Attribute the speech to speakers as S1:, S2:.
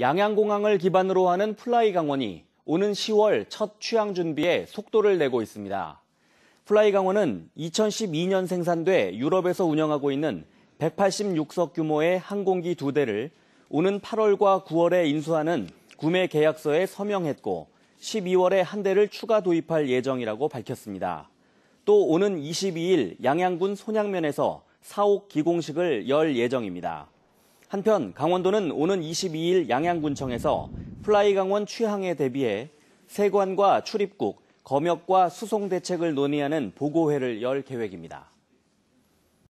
S1: 양양공항을 기반으로 하는 플라이 강원이 오는 10월 첫 취항 준비에 속도를 내고 있습니다. 플라이 강원은 2012년 생산돼 유럽에서 운영하고 있는 186석 규모의 항공기 두 대를 오는 8월과 9월에 인수하는 구매 계약서에 서명했고 12월에 한 대를 추가 도입할 예정이라고 밝혔습니다. 또 오는 22일 양양군 손양면에서 사옥 기공식을 열 예정입니다. 한편 강원도는 오는 22일 양양군청에서 플라이 강원 취항에 대비해 세관과 출입국, 검역과 수송 대책을 논의하는 보고회를 열 계획입니다.